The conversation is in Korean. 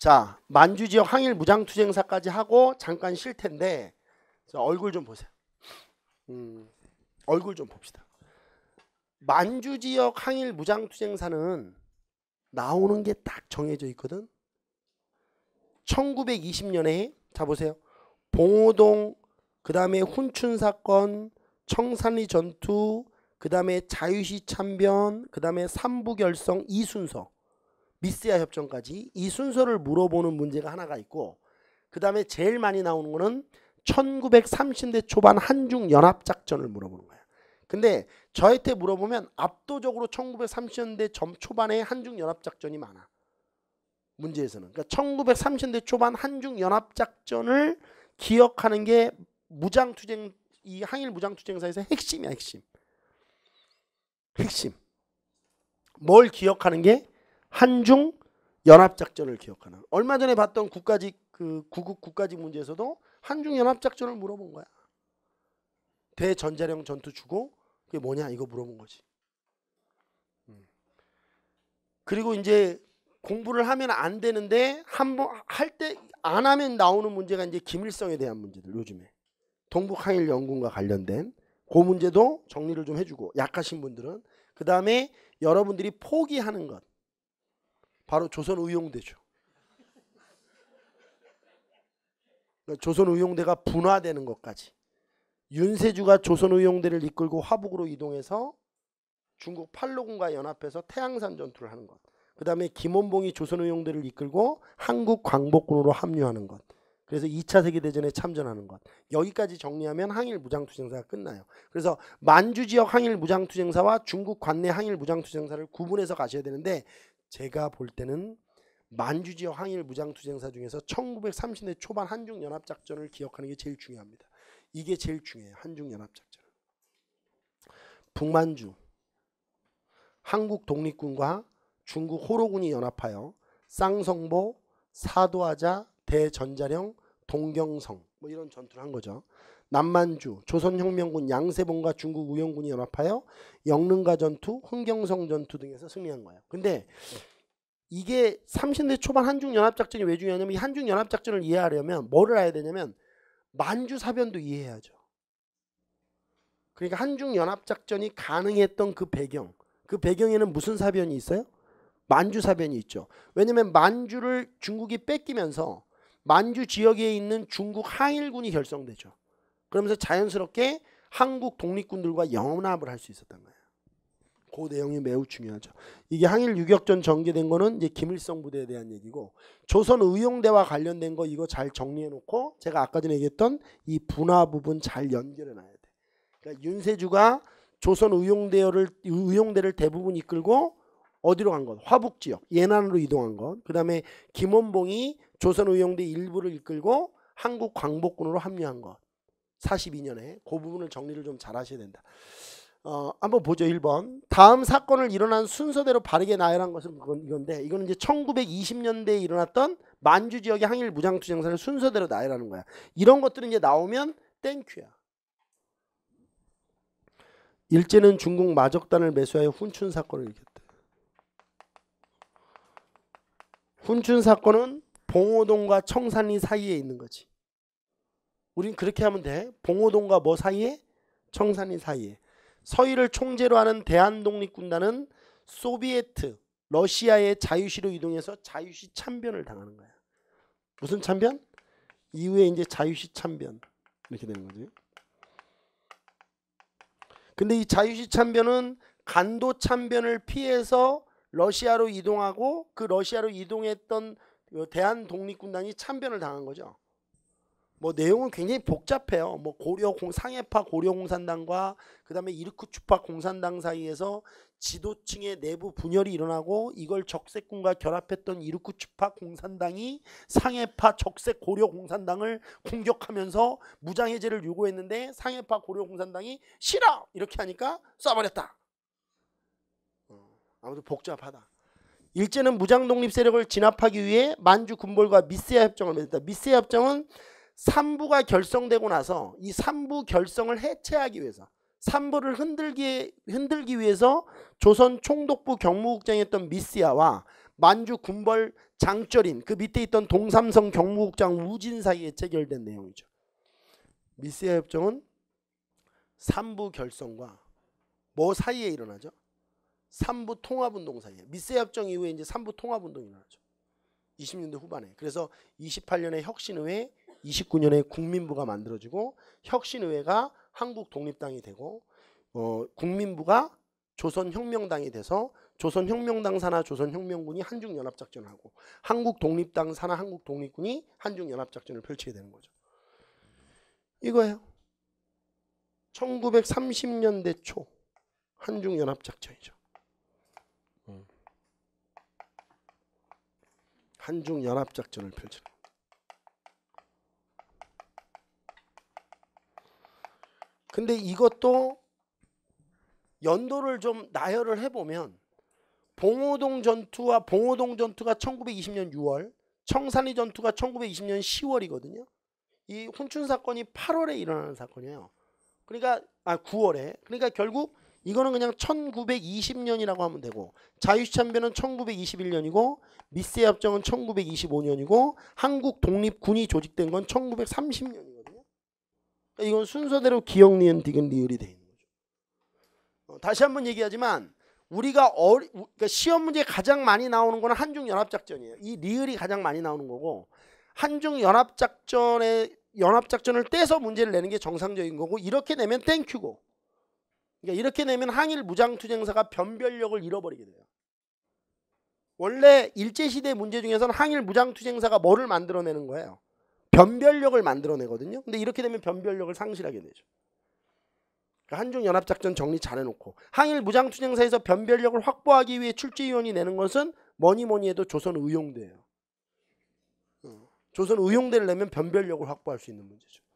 자 만주 지역 항일 무장투쟁사까지 하고 잠깐 쉴 텐데 얼굴 좀 보세요. 음, 얼굴 좀 봅시다. 만주 지역 항일 무장투쟁사는 나오는 게 딱 정해져 있거든. 1920년에 자 보세요. 봉오동그 다음에 훈춘 사건 청산리 전투 그 다음에 자유시 참변 그 다음에 삼부결성 이 순서 미스야 협정까지 이 순서를 물어보는 문제가 하나가 있고 그 다음에 제일 많이 나오는 거는 1930대 초반 한중연합작전을 물어보는 거예요 근데 저한테 물어보면 압도적으로 1930년대 점 초반에 한중연합작전이 많아. 문제에서는. 그러니까 1930년대 초반 한중연합작전을 기억하는 게 무장투쟁, 이 항일 무장투쟁사에서 핵심이야, 핵심. 핵심. 뭘 기억하는 게 한중 연합작전을 기억하는 얼마 전에 봤던 국가직 그 구국 국가직 문제에서도 한중 연합작전을 물어본 거야. 대전자령 전투 주고 그게 뭐냐 이거 물어본 거지. 음. 그리고 이제 공부를 하면 안 되는데 한 번 할 때 안 하면 나오는 문제가 이제 김일성에 대한 문제들 요즘에 동북항일 연구과 관련된 그 문제도 정리를 좀 해주고 약하신 분들은 그 다음에 여러분들이 포기하는 것 바로 조선의용대죠. 그러니까 조선의용대가 분화되는 것까지 윤세주가 조선의용대를 이끌고 화북으로 이동해서 중국 팔로군과 연합해서 태양산 전투를 하는 것. 그 다음에 김원봉이 조선의용대를 이끌고 한국 광복군으로 합류하는 것. 그래서 2차 세계대전에 참전하는 것. 여기까지 정리하면 항일 무장투쟁사가 끝나요. 그래서 만주 지역 항일 무장투쟁사와 중국 관내 항일 무장투쟁사를 구분해서 가셔야 되는데 제가 볼 때는 만주지역 항일 무장투쟁사 중에서 1930년 초반 한중연합작전을 기억하는 게 제일 중요합니다. 이게 제일 중요해요. 한중연합작전. 북만주, 한국 독립군과 중국 호로군이 연합하여 쌍성보, 사도하자, 대전자령, 동경성 뭐 이런 전투를 한 거죠. 남만주, 조선혁명군 양세봉과 중국 우영군이 연합하여 영릉가 전투, 흥경성 전투 등에서 승리한 거예요. 근데 이게 30대 초반 한중연합작전이 왜 중요하냐면 이 한중연합작전을 이해하려면 뭐를 알아야 되냐면 만주사변도 이해해야죠. 그러니까 한중연합작전이 가능했던 그 배경 그 배경에는 무슨 사변이 있어요? 만주사변이 있죠. 왜냐하면 만주를 중국이 뺏기면서 만주 지역에 있는 중국 항일군이 결성되죠. 그러면서 자연스럽게 한국 독립군들과 연합을 할 수 있었던 거예요. 그 내용이 매우 중요하죠. 이게 항일 유격전 전개된 거는 이제 김일성 부대에 대한 얘기고 조선 의용대와 관련된 거 이거 잘 정리해 놓고 제가 아까 전에 얘기했던 이 분화 부분 잘 연결해 놔야 돼. 그러니까 윤세주가 조선 의용대를 대부분 이끌고 어디로 간 것? 화북 지역, 예난으로 이동한 것. 그 다음에 김원봉이 조선의용대 일부를 이끌고 한국 광복군으로 합류한 것. 42년에 그 부분을 정리를 좀 잘 하셔야 된다. 어, 한번 보죠. 1번. 다음 사건을 일어난 순서대로 바르게 나열한 것은 그건 이건데 이거는 이제 1920년대에 일어났던 만주 지역의 항일 무장투쟁사를 순서대로 나열하는 거야. 이런 것들은 이제 나오면 땡큐야. 일제는 중국 마적단을 매수하여 훈춘 사건을 일으켰다. 훈춘 사건은 봉호동과 청산리 사이에 있는 거지. 우린 그렇게 하면 돼. 봉호동과 뭐 사이에? 청산리 사이에. 서희를 총재로 하는 대한독립군단은 소비에트, 러시아의 자유시로 이동해서 자유시 참변을 당하는 거야. 무슨 참변? 이후에 이제 자유시 참변 이렇게 되는 거지. 근데 이 자유시 참변은 간도 참변을 피해서 러시아로 이동하고 그 러시아로 이동했던 대한 독립군단이 참변을 당한 거죠. 뭐 내용은 굉장히 복잡해요. 뭐 고려 공 상해파 고려 공산당과 그다음에 이르크추파 공산당 사이에서 지도층의 내부 분열이 일어나고 이걸 적색군과 결합했던 이르크추파 공산당이 상해파 적색 고려 공산당을 공격하면서 무장해제를 요구했는데 상해파 고려 공산당이 싫어 이렇게 하니까 쏴버렸다. 아무도 복잡하다. 일제는 무장 독립 세력을 진압하기 위해 만주 군벌과 미세아 협정을 맺었다. 미세아 협정은 삼부가 결성되고 나서 이 삼부 결성을 해체하기 위해서 삼부를 흔들기 흔들기 위해서 조선 총독부 경무국장이었던 미세아와 만주 군벌 장절인 그 밑에 있던 동삼성 경무국장 우진 사이에 체결된 내용이죠. 미세아 협정은 삼부 결성과 뭐 사이에 일어나죠? 삼부 통합운동사예요. 미세협정 이후에 이제 삼부 통합운동이 일어나죠. 20년대 후반에. 그래서 28년에 혁신의회, 29년에 국민부가 만들어지고 혁신의회가 한국 독립당이 되고 어, 국민부가 조선혁명당이 돼서 조선혁명당 사나 조선혁명군이 한중연합작전을 하고 한국 독립당 사나 한국 독립군이 한중연합작전을 펼치게 되는 거죠. 이거예요. 1930년대 초 한중연합작전이죠. 한중 연합 작전을 펼치는 근데 이것도 연도를 좀 나열을 해보면 봉오동 전투와 봉오동 전투가 1920년 6월 청산리 전투가 1920년 10월이거든요. 이 혼춘 사건이 8월에 일어나는 사건이에요. 그러니까 아 9월에 그러니까 결국 이거는 그냥 1920년이라고 하면 되고 자유시참변은 1921년이고 미세 협정은 1925년이고 한국 독립군이 조직된 건 1930년이거든요. 그러니까 이건 순서대로 기억, 니은, 디귿, 리을이 돼 있는 거죠. 어, 다시 한번 얘기하지만 우리가 어리, 그러니까 시험 문제에 가장 많이 나오는 거는 한중연합작전이에요. 이 리을이 가장 많이 나오는 거고 한중연합작전의 연합작전을 떼서 문제를 내는 게 정상적인 거고 이렇게 내면 땡큐고 그러니까 이렇게 되면 항일 무장투쟁사가 변별력을 잃어버리게 돼요. 원래 일제시대 문제 중에서는 항일 무장투쟁사가 뭐를 만들어내는 거예요? 변별력을 만들어내거든요. 근데 이렇게 되면 변별력을 상실하게 되죠. 그러니까 한중연합작전 정리 잘해놓고 항일 무장투쟁사에서 변별력을 확보하기 위해 출제위원이 내는 것은 뭐니 뭐니 해도 조선의용대예요. 어, 조선의용대를 내면 변별력을 확보할 수 있는 문제죠.